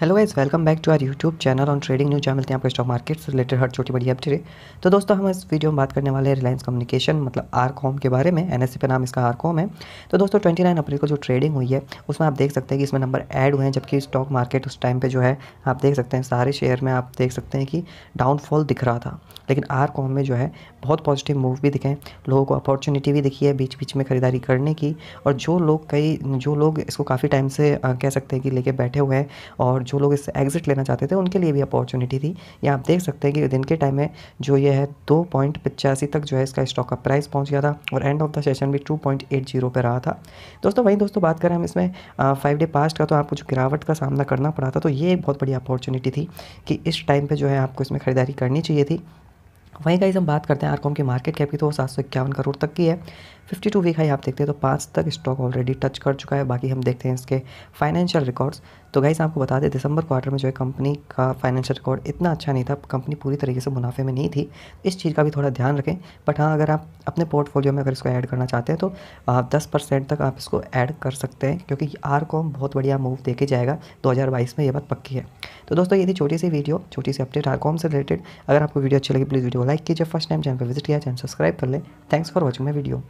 hello guys welcome back to our YouTube channel on trading news जहाँ मिलते हैं आपको स्टॉक मार्केट से रिलेटेड हर छोटी बड़ी अपडेट तो दोस्तों हम इस वीडियो में बात करने वाले हैं रिलायंस कम्युनिकेशन मतलब आर कॉम के बारे में एन पे नाम इसका आर कॉम है तो दोस्तों नाइन अप्रैल को जो ट्रेडिंग हुई है उसमें आप देख सकते हैं कि इसमें नंबर ऐड हुए हैं जबकि स्टॉक मार्केट उस टाइम पर जो है आप देख सकते हैं सारे शेयर में आप देख सकते हैं कि डाउनफॉल दिख रहा था लेकिन आर कॉम में जो है बहुत पॉजिटिव मूव भी दिखे लोगों को अपॉर्चुनिटी भी दिखी है बीच बीच में खरीदारी करने की और जो लोग कई जो लोग इसको काफ़ी टाइम से कह सकते हैं कि लेके बैठे हुए हैं और जो लोग इससे एग्जिट लेना चाहते थे उनके लिए भी अपॉर्चुनिटी थी या आप देख सकते हैं कि दिन के टाइम में जो ये है दो पॉइंट पिचासी तक जो है इसका स्टॉक का प्राइस पहुँच गया था और एंड ऑफ द सेशन भी टू पॉइंट एट जीरो पर रहा था दोस्तों वहीं दोस्तों बात करें हम इसमें फाइव डे पास्ट का तो आपको जो गिरावट का सामना करना पड़ा था तो ये एक बहुत बड़ी अपॉर्चुनिटी थी कि इस टाइम पर जो है आपको इसमें ख़रीदारी करनी चाहिए थी वहीं गाइज हम बात करते हैं आरकॉम की मार्केट कैप की तो सात सौ इक्यावन करोड़ तक की है फिफ्टी टू वीक हाई आप देखते हैं तो पाँच तक स्टॉक ऑलरेडी टच कर चुका है बाकी हम देखते हैं इसके फाइनेंशियल रिकॉर्ड्स तो गाइस आपको बता दें दिसंबर क्वार्टर में जो है कंपनी का फाइनेंशियल रिकॉर्ड इतना अच्छा नहीं था कंपनी पूरी तरीके से मुनाफे में नहीं थी इस चीज़ का भी थोड़ा ध्यान रखें बट हाँ अगर आप अपने पोर्टफोलियो में अगर इसको ऐड करना चाहते हैं तो आप दस परसेंट तक आप इसको ऐड कर सकते हैं क्योंकि आर कॉम बहुत बढ़िया मूव देके जाएगा दो में ये बात पक्की है तो दोस्तों ये थी छोटी सी वीडियो छोटी सी अपडेट आर से रिलेटेड अगर आपको वीडियो अच्छी लगी प्लीज़ वीडियो लाइक कीजिए फर्स्ट टाइम चैनल पर विजिट किया चैनल सब्सक्राइब कर लें thanks for watching my video